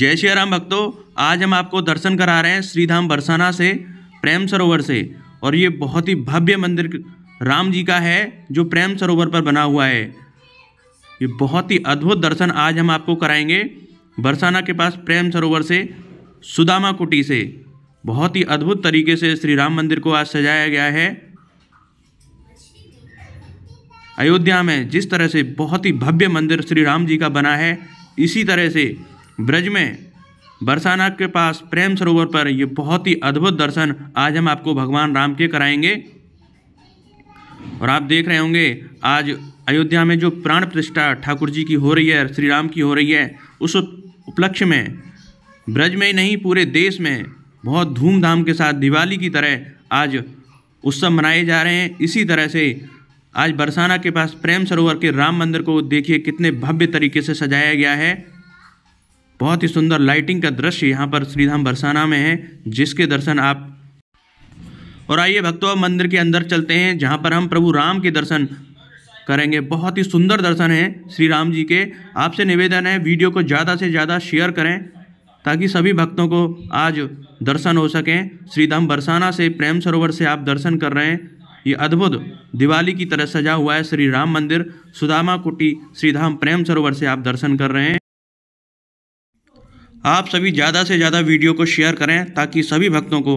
जय श्री राम भक्तों आज हम आपको दर्शन करा रहे हैं श्रीधाम बरसाना से प्रेम सरोवर से और ये बहुत ही भव्य मंदिर राम जी का है जो प्रेम सरोवर पर बना हुआ है ये बहुत ही अद्भुत दर्शन आज हम आपको कराएंगे बरसाना के पास प्रेम सरोवर से सुदामा कुटी से बहुत ही अद्भुत तरीके से श्री राम मंदिर को आज सजाया गया है अयोध्या में जिस तरह से बहुत ही भव्य मंदिर श्री राम जी का बना है इसी तरह से ब्रज में बरसानाथ के पास प्रेम सरोवर पर ये बहुत ही अद्भुत दर्शन आज हम आपको भगवान राम के कराएंगे और आप देख रहे होंगे आज अयोध्या में जो प्राण प्रतिष्ठा ठाकुर जी की हो रही है श्री राम की हो रही है उस उपलक्ष्य में ब्रज में ही नहीं पूरे देश में बहुत धूमधाम के साथ दिवाली की तरह आज उत्सव मनाए जा रहे हैं इसी तरह से आज बरसाना के पास प्रेम सरोवर के राम मंदिर को देखिए कितने भव्य तरीके से सजाया गया है बहुत ही सुंदर लाइटिंग का दृश्य यहाँ पर श्रीधाम बरसाना में है जिसके दर्शन आप और आइए भक्तों अब मंदिर के अंदर चलते हैं जहाँ पर हम प्रभु राम के दर्शन करेंगे बहुत ही सुंदर दर्शन है श्री राम जी के आपसे निवेदन है वीडियो को ज़्यादा से ज़्यादा शेयर करें ताकि सभी भक्तों को आज दर्शन हो सकें श्रीधाम बरसाना से प्रेम सरोवर से आप दर्शन कर रहे हैं ये अद्भुत दिवाली की तरह सजा हुआ है श्री राम मंदिर सुदामा कुटी श्रीधाम प्रेम सरोवर से आप दर्शन कर रहे हैं आप सभी ज़्यादा से ज़्यादा वीडियो को शेयर करें ताकि सभी भक्तों को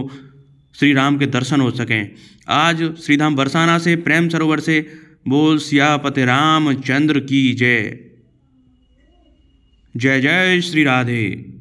श्री राम के दर्शन हो सकें आज श्री धाम बरसाना से प्रेम सरोवर से बोल सियापति राम चंद्र की जय जय जय श्री राधे